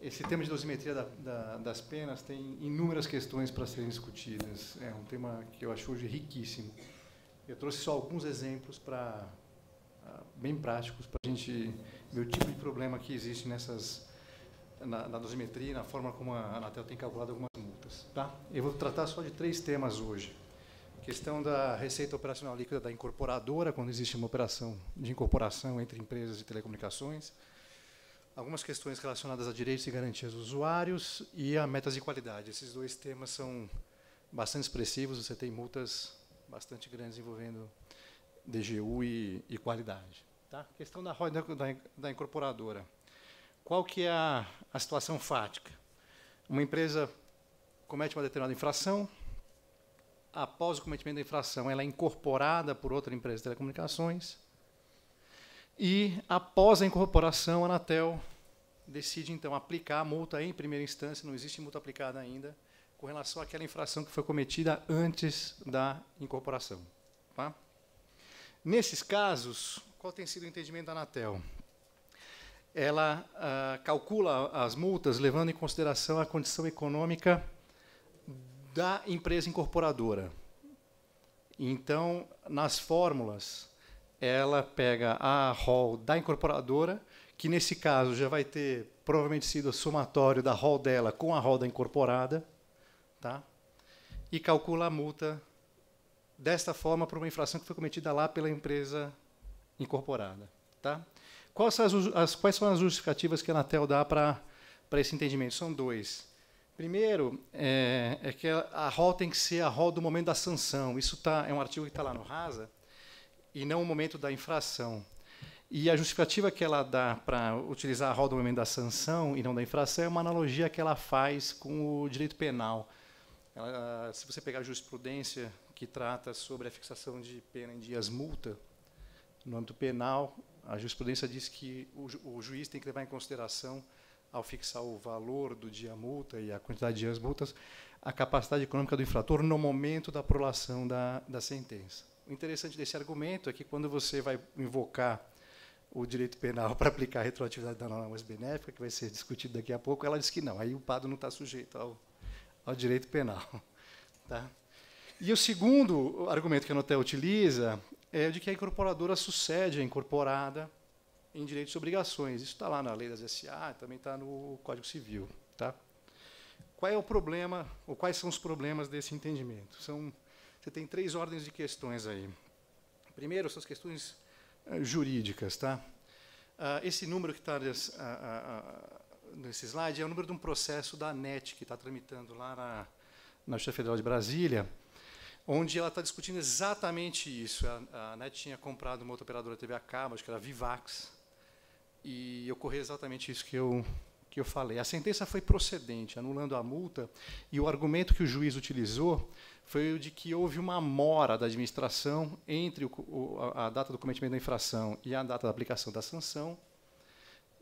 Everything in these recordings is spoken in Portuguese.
Esse tema de dosimetria da, da, das penas tem inúmeras questões para serem discutidas. É um tema que eu acho hoje riquíssimo. Eu trouxe só alguns exemplos para ah, bem práticos para a gente ver o tipo de problema que existe nessas na, na dosimetria, na forma como a Anatel tem calculado algumas multas. Tá? Eu vou tratar só de três temas hoje. questão da receita operacional líquida da incorporadora, quando existe uma operação de incorporação entre empresas de telecomunicações algumas questões relacionadas a direitos e garantias dos usuários e a metas de qualidade. Esses dois temas são bastante expressivos, você tem multas bastante grandes envolvendo DGU e, e qualidade. Tá? Questão da, da, da incorporadora. Qual que é a, a situação fática? Uma empresa comete uma determinada infração, após o cometimento da infração, ela é incorporada por outra empresa de telecomunicações, e, após a incorporação, a Anatel decide, então, aplicar a multa em primeira instância, não existe multa aplicada ainda, com relação àquela infração que foi cometida antes da incorporação. Tá? Nesses casos, qual tem sido o entendimento da Anatel? Ela ah, calcula as multas levando em consideração a condição econômica da empresa incorporadora. Então, nas fórmulas, ela pega a ROL da incorporadora, que nesse caso já vai ter provavelmente sido o somatório da ROL dela com a ROL da incorporada, tá? e calcula a multa desta forma para uma infração que foi cometida lá pela empresa incorporada. Tá? Quais, são as, as, quais são as justificativas que a Anatel dá para, para esse entendimento? São dois. Primeiro, é, é que a, a ROL tem que ser a ROL do momento da sanção. Isso tá, é um artigo que está lá no RASA, e não o momento da infração. E a justificativa que ela dá para utilizar a roda do momento da sanção e não da infração é uma analogia que ela faz com o direito penal. Ela, se você pegar a jurisprudência que trata sobre a fixação de pena em dias multa, no âmbito penal, a jurisprudência diz que o, ju o juiz tem que levar em consideração, ao fixar o valor do dia multa e a quantidade de dias multas, a capacidade econômica do infrator no momento da prolação da, da sentença. O interessante desse argumento é que quando você vai invocar o direito penal para aplicar a retroatividade da norma mais benéfica, que vai ser discutido daqui a pouco, ela diz que não, aí o padre não está sujeito ao, ao direito penal. Tá? E o segundo argumento que a Notel utiliza é de que a incorporadora sucede a incorporada em direitos e obrigações. Isso está lá na lei das SA, também está no Código Civil. Tá? Qual é o problema, ou quais são os problemas desse entendimento? São você tem três ordens de questões aí. Primeiro, essas questões eh, jurídicas, tá? Ah, esse número que está ah, ah, nesse slide é o número de um processo da ANET, que está tramitando lá na, na Justiça Federal de Brasília, onde ela está discutindo exatamente isso. A, a ANET tinha comprado uma outra operadora TV a cabo, acho que era a Vivax, e ocorreu exatamente isso que eu, que eu falei. A sentença foi procedente, anulando a multa, e o argumento que o juiz utilizou foi o de que houve uma mora da administração entre o, o, a data do cometimento da infração e a data da aplicação da sanção.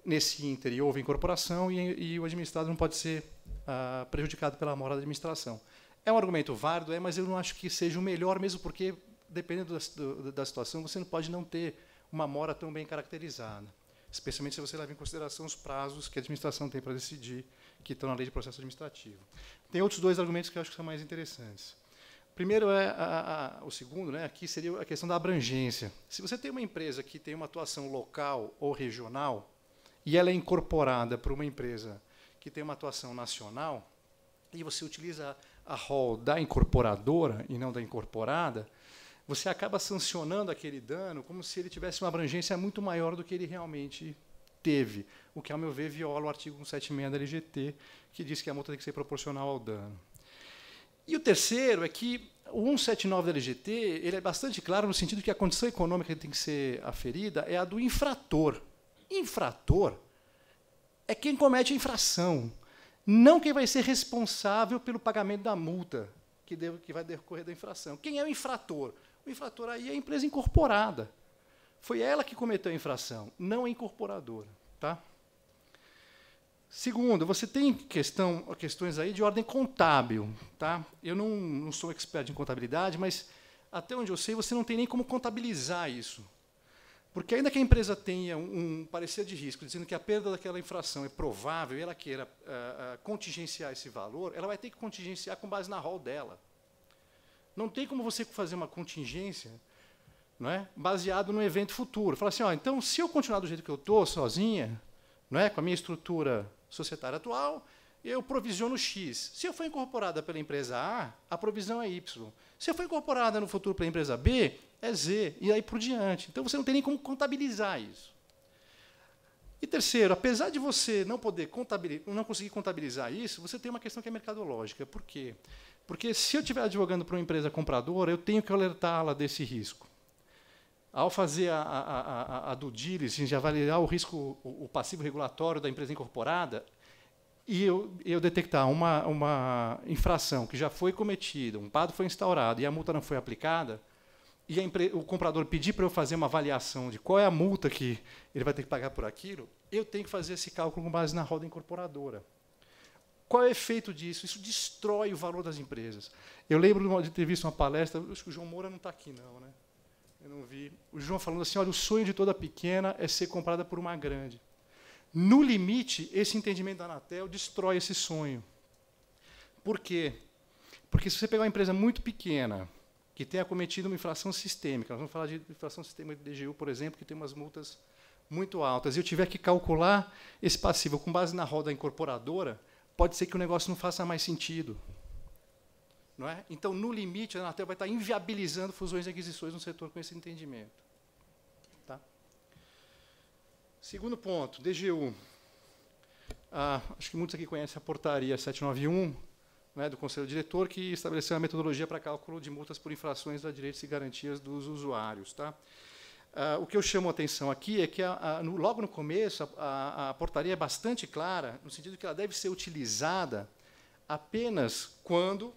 Nesse ínter, houve incorporação e, e, o administrado não pode ser ah, prejudicado pela mora da administração. É um argumento válido, é, mas eu não acho que seja o melhor, mesmo porque, dependendo da, da situação, você não pode não ter uma mora tão bem caracterizada, especialmente se você leva em consideração os prazos que a administração tem para decidir, que estão na lei de processo administrativo. Tem outros dois argumentos que eu acho que são mais interessantes. Primeiro é a, a, o segundo, né? Aqui seria a questão da abrangência. Se você tem uma empresa que tem uma atuação local ou regional e ela é incorporada por uma empresa que tem uma atuação nacional e você utiliza a rol da incorporadora e não da incorporada, você acaba sancionando aquele dano como se ele tivesse uma abrangência muito maior do que ele realmente teve, o que, ao meu ver, viola o artigo 176 da LGT, que diz que a multa tem que ser proporcional ao dano. E o terceiro é que o 179 da LGT ele é bastante claro no sentido que a condição econômica que tem que ser aferida é a do infrator. Infrator é quem comete a infração, não quem vai ser responsável pelo pagamento da multa que, deve, que vai decorrer da infração. Quem é o infrator? O infrator aí é a empresa incorporada. Foi ela que cometeu a infração, não a incorporadora. Tá? Segundo, você tem questão, questões aí de ordem contábil. Tá? Eu não, não sou expert em contabilidade, mas até onde eu sei, você não tem nem como contabilizar isso. Porque ainda que a empresa tenha um, parecer de risco dizendo que a perda daquela infração é provável e ela queira uh, uh, contingenciar esse valor, ela vai ter que contingenciar com base na rol dela. Não tem como você fazer uma contingência não é, baseado no evento futuro. Fala assim, ó, então, se eu continuar do jeito que eu estou, sozinha, não é, com a minha estrutura societária atual, eu provisiono X. Se eu for incorporada pela empresa A, a provisão é Y. Se eu for incorporada no futuro pela empresa B, é Z, e aí por diante. Então você não tem nem como contabilizar isso. E terceiro, apesar de você não poder contabilizar, não conseguir contabilizar isso, você tem uma questão que é mercadológica. Por quê? Porque se eu estiver advogando para uma empresa compradora, eu tenho que alertá-la desse risco. Ao fazer a, a, a, a due diligence, avaliar o risco, o, o passivo regulatório da empresa incorporada, e eu, eu detectar uma, uma infração que já foi cometida, um pado foi instaurado e a multa não foi aplicada, e o comprador pedir para eu fazer uma avaliação de qual é a multa que ele vai ter que pagar por aquilo, eu tenho que fazer esse cálculo com base na roda incorporadora. Qual é o efeito disso? Isso destrói o valor das empresas. Eu lembro de ter visto uma palestra, acho que o João Moura não está aqui, não, né? Eu não vi. O João falando assim: olha, o sonho de toda pequena é ser comprada por uma grande. No limite, esse entendimento da Anatel destrói esse sonho. Por quê? Porque se você pegar uma empresa muito pequena, que tenha cometido uma inflação sistêmica, nós vamos falar de inflação sistêmica do DGU, por exemplo, que tem umas multas muito altas, e eu tiver que calcular esse passivo com base na roda incorporadora, pode ser que o negócio não faça mais sentido. Não é? Então, no limite, a Anatel vai estar inviabilizando fusões e aquisições no setor com esse entendimento. Tá? Segundo ponto, DGU. Ah, acho que muitos aqui conhecem a portaria 791 né, do Conselho Diretor, que estabeleceu a metodologia para cálculo de multas por infrações a direitos e garantias dos usuários. Tá? Ah, o que eu chamo a atenção aqui é que, a, a, no, logo no começo, a, a, portaria é bastante clara, no sentido que ela deve ser utilizada apenas quando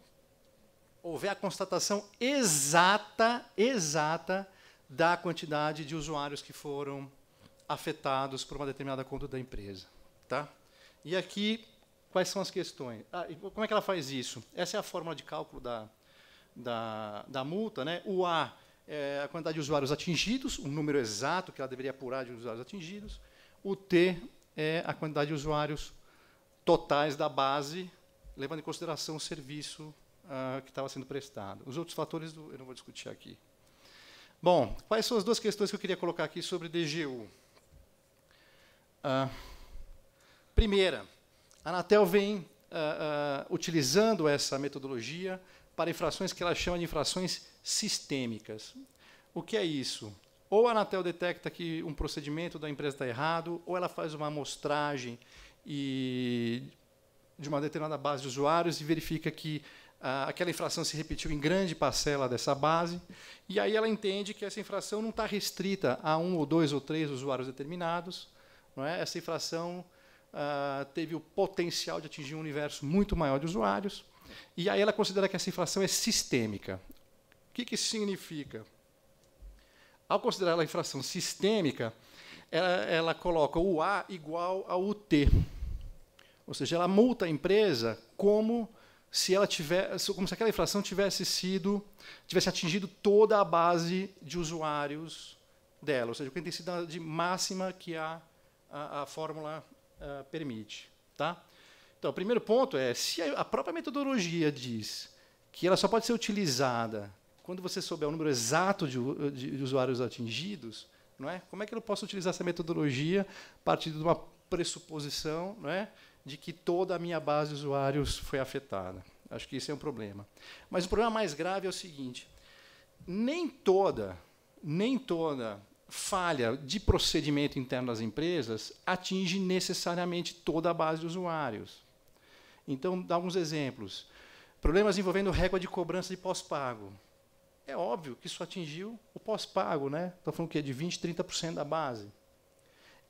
houver a constatação exata, exata da quantidade de usuários que foram afetados por uma determinada conta da empresa, tá? E aqui quais são as questões? Ah, como é que ela faz isso? Essa é a fórmula de cálculo da da, da multa, né? O A é a quantidade de usuários atingidos, o número exato que ela deveria apurar de usuários atingidos. O T é a quantidade de usuários totais da base, levando em consideração o serviço uh, que estava sendo prestado. Os outros fatores do, eu não vou discutir aqui. Bom, quais são as duas questões que eu queria colocar aqui sobre DGU? Uh, ah, primeira, a Anatel vem uh, utilizando essa metodologia para infrações que ela chama de infrações sistêmicas. O que é isso? Ou a Anatel detecta que um procedimento da empresa está errado, ou ela faz uma amostragem e de uma determinada base de usuários e verifica que ah, aquela infração se repetiu em grande parcela dessa base, e aí ela entende que essa infração não está restrita a um ou dois ou três usuários determinados, não é? essa infração ah, teve o potencial de atingir um universo muito maior de usuários, e aí ela considera que essa infração é sistêmica. O que, que isso significa? Ao considerar ela infração sistêmica, ela, ela coloca o A igual ao T. Ou seja, ela multa a empresa como se ela tivesse, como se aquela inflação tivesse sido, tivesse atingido toda a base de usuários dela, ou seja, com a intensidade máxima que a, a, a fórmula eh, permite, tá? Então, o primeiro ponto é se a própria metodologia diz que ela só pode ser utilizada quando você souber o número exato de, de, de usuários atingidos, não é? Como é que eu posso utilizar essa metodologia a partir de uma pressuposição, não é? de que toda a minha base de usuários foi afetada. Acho que isso é um problema. Mas o problema mais grave é o seguinte: nem toda, nem toda falha de procedimento interno das empresas atinge necessariamente toda a base de usuários. Então, dá alguns exemplos. Problemas envolvendo régua de cobrança de pós-pago. É óbvio que isso atingiu o pós-pago, né? Estou falando que é de 20, 30% da base.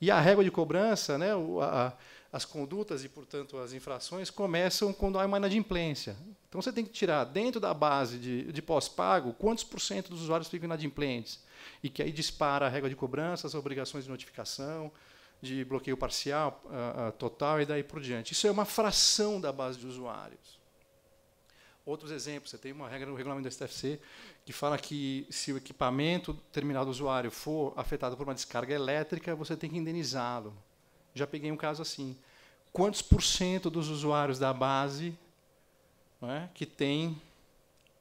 E a régua de cobrança, né, a as condutas e, portanto, as infrações começam quando há uma inadimplência. Então, você tem que tirar dentro da base de, de pós-pago quantos por cento dos usuários ficam inadimplentes. E que aí dispara a regra de cobrança, as obrigações de notificação, de bloqueio parcial, uh, uh, total e daí por diante. Isso é uma fração da base de usuários. Outros exemplos, você tem uma regra no regulamento da STFC que fala que se o equipamento terminal do usuário for afetado por uma descarga elétrica, você tem que indenizá-lo. Já peguei um caso assim. Quantos por cento dos usuários da base é, que tem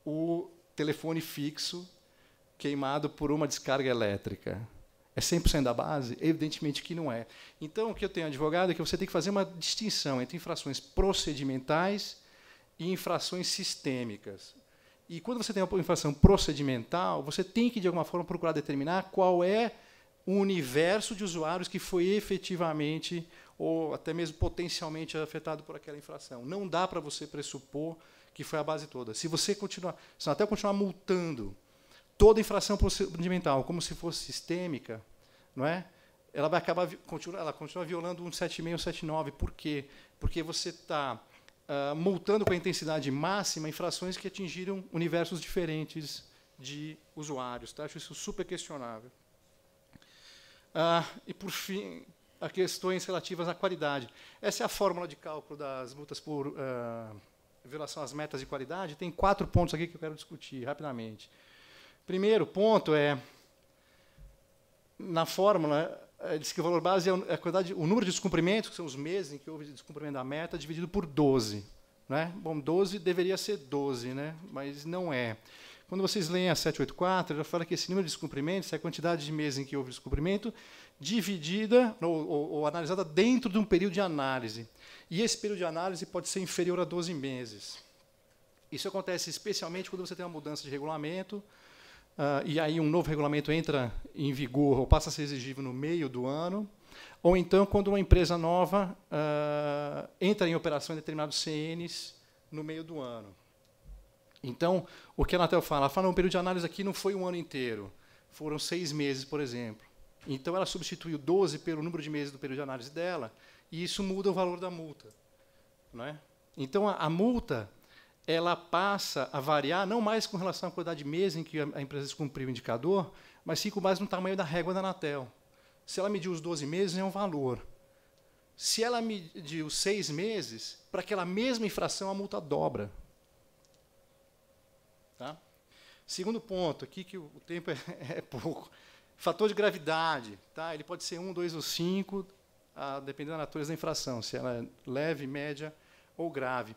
o telefone fixo queimado por uma descarga elétrica? É 100% da base? Evidentemente que não é. Então, o que eu tenho advogado é que você tem que fazer uma distinção entre infrações procedimentais e infrações sistêmicas. E quando você tem uma infração procedimental, você tem que, de alguma forma, procurar determinar qual é um universo de usuários que foi efetivamente ou até mesmo potencialmente afetado por aquela infração. Não dá para você pressupor que foi a base toda. Se você continuar, se até continuar multando toda infração procedimental como se fosse sistêmica, não é? Ela vai acabar continua, ela continua violando 176, 179. Por quê? Porque você está uh, ah, multando com a intensidade máxima infrações que atingiram universos diferentes de usuários. Tá? Acho isso super questionável. Ah, e, por fim, as questões relativas à qualidade. Essa é a fórmula de cálculo das multas por ah, violação às metas de qualidade. Tem quatro pontos aqui que eu quero discutir rapidamente. Primeiro ponto é, na fórmula, eh, diz que o valor base é, é a quantidade, o número de descumprimentos, que são os meses em que houve descumprimento da meta, dividido por 12. Né? Bom, 12 deveria ser 12, né? mas não é. Quando vocês leem a 784, ela fala que esse número de descumprimentos é a quantidade de meses em que houve descumprimento dividida ou, ou, ou analisada dentro de um período de análise. E esse período de análise pode ser inferior a 12 meses. Isso acontece especialmente quando você tem uma mudança de regulamento, Uh, e aí um novo regulamento entra em vigor ou passa a ser exigível no meio do ano, ou então quando uma empresa nova uh, entra em operação em determinados CNs no meio do ano. Então, o que a Anatel fala? Ela fala, não, o período de análise aqui não foi um ano inteiro, foram seis meses, por exemplo. Então, ela substituiu 12 pelo número de meses do período de análise dela, e isso muda o valor da multa. Não é? Então, a, a multa ela passa a variar, não mais com relação à quantidade de meses em que a, a empresa descumpriu o indicador, mas sim com base no tamanho da régua da Anatel. Se ela mediu os 12 meses, é um valor. Se ela mediu seis meses, para aquela mesma infração, a multa dobra. Tá? Segundo ponto, aqui que o tempo é, é pouco. Fator de gravidade, tá? ele pode ser 1, 2 ou 5, dependendo da natureza da infração, se ela é leve, média ou grave.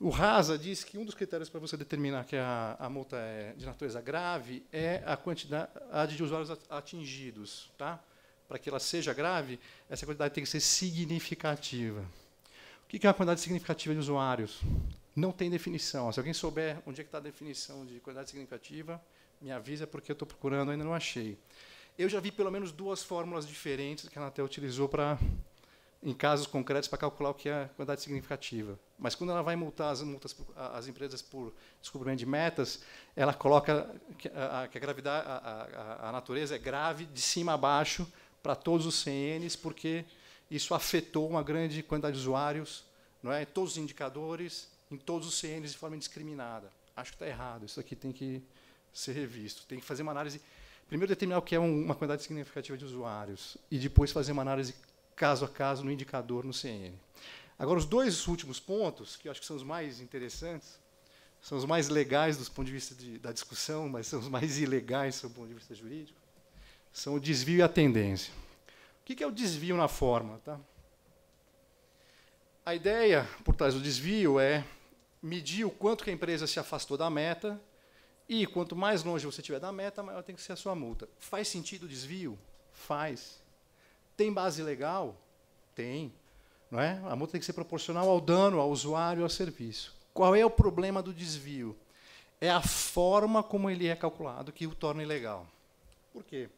O RASA diz que um dos critérios para você determinar que a, a multa é de natureza grave é a quantidade de usuários atingidos. Tá? Para que ela seja grave, essa quantidade tem que ser significativa. O que é uma quantidade significativa de usuários? Não tem definição. Se alguém souber onde é que está a definição de qualidade significativa, me avisa, porque eu estou procurando, ainda não achei. Eu já vi pelo menos duas fórmulas diferentes que a Anatel utilizou para em casos concretos para calcular o que é quantidade significativa. Mas quando ela vai multar as, multas, as empresas por descobrimento de metas, ela coloca que a, que a gravidade, a, a, a, natureza é grave de cima a baixo para todos os CNs, porque isso afetou uma grande quantidade de usuários, não é? Todos os indicadores em todos os CNs de forma indiscriminada. Acho que está errado, isso aqui tem que ser revisto. Tem que fazer uma análise, primeiro determinar o que é uma quantidade significativa de usuários, e depois fazer uma análise caso a caso no indicador no CN. Agora, os dois últimos pontos, que eu acho que são os mais interessantes, são os mais legais do ponto de vista de, da discussão, mas são os mais ilegais do ponto de vista jurídico, são o desvio e a tendência. O que é o desvio na forma? Tá? A ideia por trás do desvio é medir o quanto que a empresa se afastou da meta, e quanto mais longe você estiver da meta, maior tem que ser a sua multa. Faz sentido o desvio? Faz. Tem base legal? Tem. Não é? A multa tem que ser proporcional ao dano, ao usuário, ao serviço. Qual é o problema do desvio? É a forma como ele é calculado que o torna ilegal. Por quê?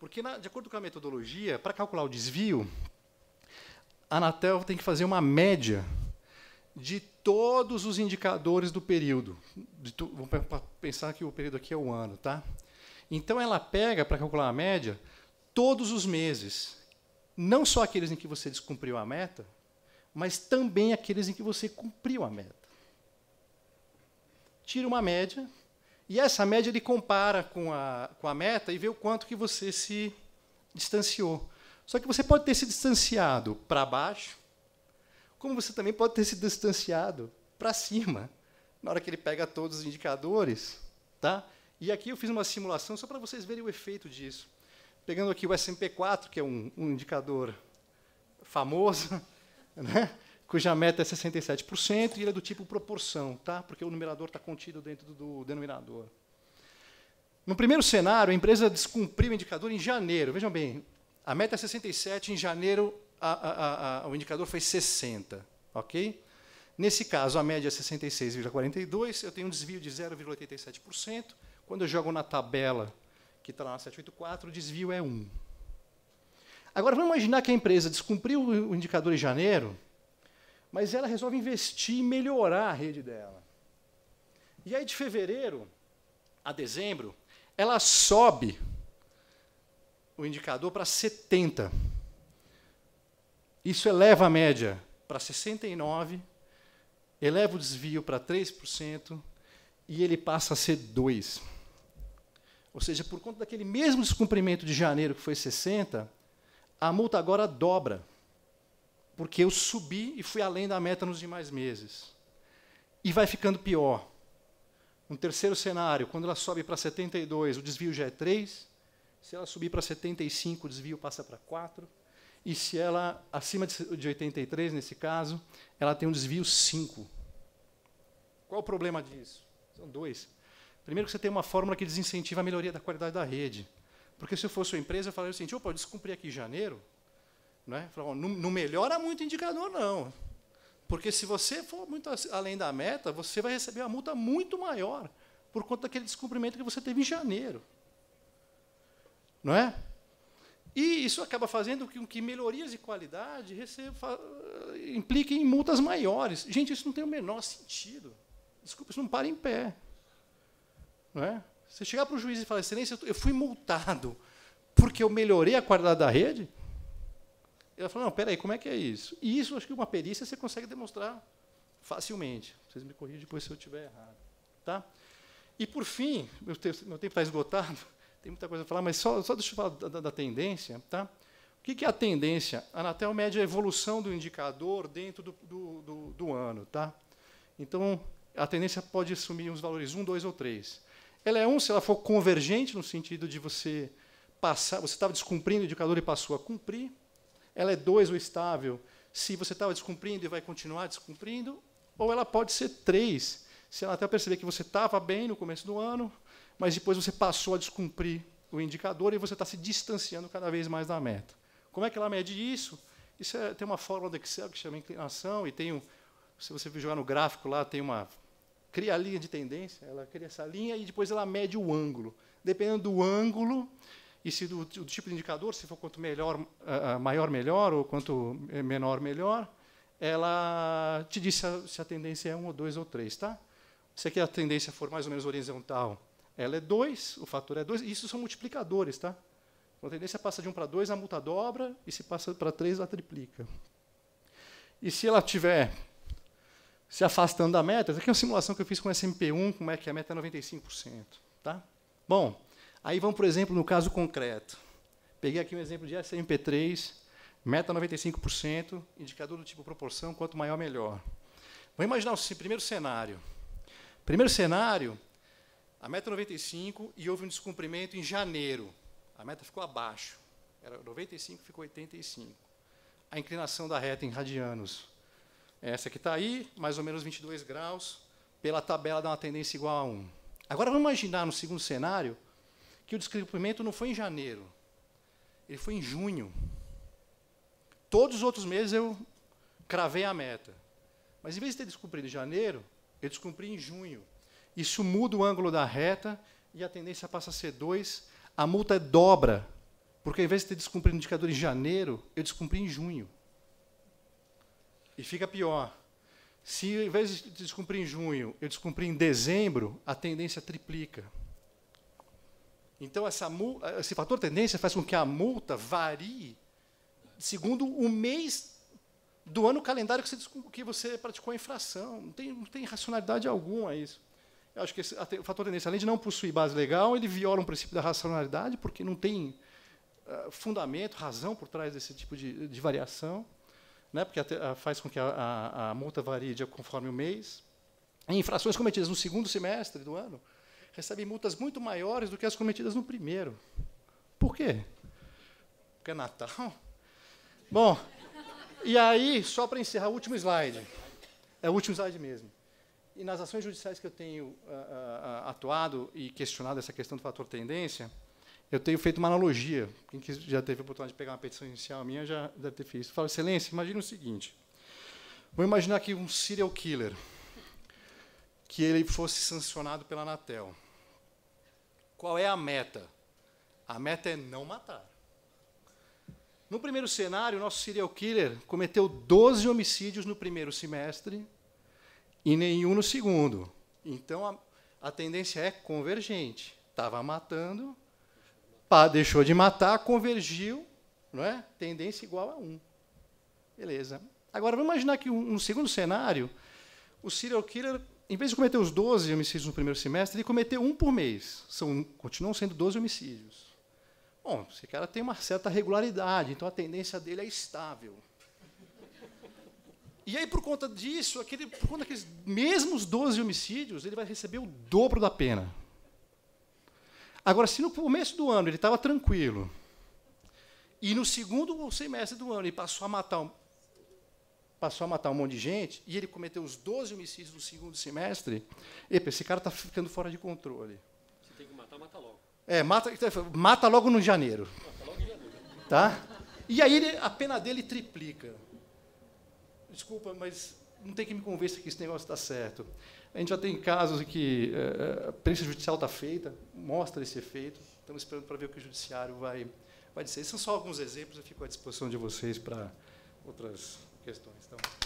Porque, na, de acordo com a metodologia, para calcular o desvio, a Anatel tem que fazer uma média de todos os indicadores do período. Tu, vamos pensar que o período aqui é o ano, tá? Então ela pega para calcular a média todos os meses, não só aqueles em que você descumpriu a meta, mas também aqueles em que você cumpriu a meta. Tira uma média e essa média ele compara com a, com a meta e vê o quanto que você se distanciou. Só que você pode ter se distanciado para baixo como você também pode ter se distanciado para cima, na hora que ele pega todos os indicadores. Tá? E aqui eu fiz uma simulação só para vocês verem o efeito disso. Pegando aqui o SMP4, que é um, um indicador famoso, né? cuja meta é 67%, e ele é do tipo proporção, tá? porque o numerador está contido dentro do denominador. No primeiro cenário, a empresa descumpriu o indicador em janeiro. Vejam bem, a meta é 67, em janeiro a, a, o indicador foi 60, ok? Nesse caso, a média é 66,42, eu tenho um desvio de 0,87%. Quando eu jogo na tabela que está lá na 784, o desvio é 1. Agora, vamos imaginar que a empresa descumpriu o indicador em janeiro, mas ela resolve investir e melhorar a rede dela. E aí, de fevereiro a dezembro, ela sobe o indicador para 70. Isso eleva a média para 69, eleva o desvio para 3% e ele passa a ser 2. Ou seja, por conta daquele mesmo descumprimento de janeiro que foi 60, a multa agora dobra. Porque eu subi e fui além da meta nos demais meses. E vai ficando pior. Um terceiro cenário, quando ela sobe para 72, o desvio já é 3. Se ela subir para 75, o desvio passa para 4. E se ela, acima de 83, nesse caso, ela tem um desvio 5. Qual o problema disso? São dois. Primeiro, que você tem uma fórmula que desincentiva a melhoria da qualidade da rede. Porque se eu fosse uma empresa, eu falaria assim, seguinte: opa, eu descumpri aqui em janeiro. Né? Falava, não, não melhora muito o indicador, não. Porque se você for muito além da meta, você vai receber uma multa muito maior por conta daquele descumprimento que você teve em janeiro. Não é? E isso acaba fazendo com que melhorias de qualidade receba, impliquem em multas maiores. Gente, isso não tem o menor sentido. Desculpa, isso não para em pé. Não é? Você chegar para o juiz e falar, excelência, eu fui multado porque eu melhorei a qualidade da rede? Ele vai falar, não, peraí, como é que é isso? E isso, acho que uma perícia você consegue demonstrar facilmente. Vocês me corrigem depois se eu estiver errado. Tá? E, por fim, meu tempo está esgotado, tem muita coisa a falar, mas só, só deixa eu falar da, da tendência. Tá? O que, que é a tendência? A Anatel mede a evolução do indicador dentro do, do, do, do ano. Tá? Então, a tendência pode assumir uns valores 1, 2 ou 3. Ela é 1 um, se ela for convergente, no sentido de você passar, você estava descumprindo o indicador e passou a cumprir. Ela é 2 ou estável se você estava descumprindo e vai continuar descumprindo. Ou ela pode ser 3, se ela até perceber que você estava bem no começo do ano, mas depois você passou a descumprir o indicador e você está se distanciando cada vez mais da meta. Como é que ela mede isso? Isso é, tem uma fórmula do Excel que chama inclinação e tem um, se você jogar no gráfico lá, tem uma cria a linha de tendência, ela cria essa linha e depois ela mede o ângulo. Dependendo do ângulo e se do, do tipo de indicador, se for quanto melhor, uh, maior melhor ou quanto menor melhor, ela te diz se a, se a tendência é um ou dois ou três, tá? Se aqui a tendência for mais ou menos horizontal, ela é 2, o fator é 2, isso são multiplicadores, tá? Quando a tendência passa de 1 um para 2, a multa dobra, e se passa para 3, ela triplica. E se ela tiver se afastando da meta, aqui é uma simulação que eu fiz com SMP1, como é que é a meta é 95%. Tá? Bom, aí vamos, por exemplo, no caso concreto. Peguei aqui um exemplo de SMP3, meta 95%, indicador do tipo proporção, quanto maior, melhor. Vamos imaginar o primeiro cenário. Primeiro cenário, a meta 95 é e houve um descumprimento em janeiro. A meta ficou abaixo. Era 95, ficou 85. A inclinação da reta em radianos. Essa que está aí, mais ou menos 22 graus. Pela tabela dá uma tendência igual a 1. Agora vamos imaginar no segundo cenário que o descumprimento não foi em janeiro. Ele foi em junho. Todos os outros meses eu cravei a meta. Mas em vez de ter descumprido em janeiro, eu descumpri em junho. Isso muda o ângulo da reta e a tendência passa a ser 2. A multa dobra, porque ao invés de ter descumprido o indicador em janeiro, eu descumpri em junho. E fica pior. Se ao invés de descumprir em junho, eu descumpri em dezembro, a tendência triplica. Então, essa, esse fator tendência faz com que a multa varie segundo o mês do ano calendário que você, que você praticou a infração. Não tem, não tem racionalidade alguma isso. Eu acho que esse, o fator tendência, além de não possuir base legal, ele viola um princípio da racionalidade, porque não tem uh, fundamento, razão por trás desse tipo de, de variação, né? porque eh, faz com que a, a, a multa varie de, conforme o mês. E infrações cometidas no segundo semestre do ano recebem multas muito maiores do que as cometidas no primeiro. Por quê? Porque é Natal. Bom, e aí, só para encerrar, o último slide. É o último slide mesmo e nas ações judiciais que eu tenho ah, ah, ah, atuado e questionado essa questão do fator tendência, eu tenho feito uma analogia. Quem já teve a oportunidade de pegar uma petição inicial minha já deve ter feito isso. Fala, excelência, imagine o seguinte. Vou imaginar que um serial killer, que ele fosse sancionado pela Anatel. Qual é a meta? A meta é não matar. No primeiro cenário, o nosso serial killer cometeu 12 homicídios no primeiro semestre e nenhum no segundo. Então a, a tendência é convergente. Estava matando, pá, deixou de matar, convergiu, não é? Tendência igual a 1. Beleza. Agora vamos imaginar que um, um segundo cenário, o serial killer, em vez de cometer os 12 homicídios no primeiro semestre, ele cometeu um por mês. São, continuam sendo 12 homicídios. Bom, esse cara tem uma certa regularidade, então a tendência dele é estável. E aí, por conta disso, aquele, por conta daqueles mesmos 12 homicídios, ele vai receber o dobro da pena. Agora, se no começo do ano ele estava tranquilo, e no segundo semestre do ano ele passou a matar um, passou a matar um monte de gente, e ele cometeu os 12 homicídios no segundo semestre, epa, esse cara está ficando fora de controle. Se tem que matar, mata logo. É, mata, mata logo no janeiro. Mata logo em janeiro. Tá? E aí ele, a pena dele triplica desculpa, mas não tem que me convencer que esse negócio está certo. A gente já tem casos em que eh, eh, a perícia judicial está feita, mostra esse efeito. Estamos esperando para ver o que o judiciário vai, vai dizer. Esses são só alguns exemplos, eu fico à disposição de vocês para outras questões. Então,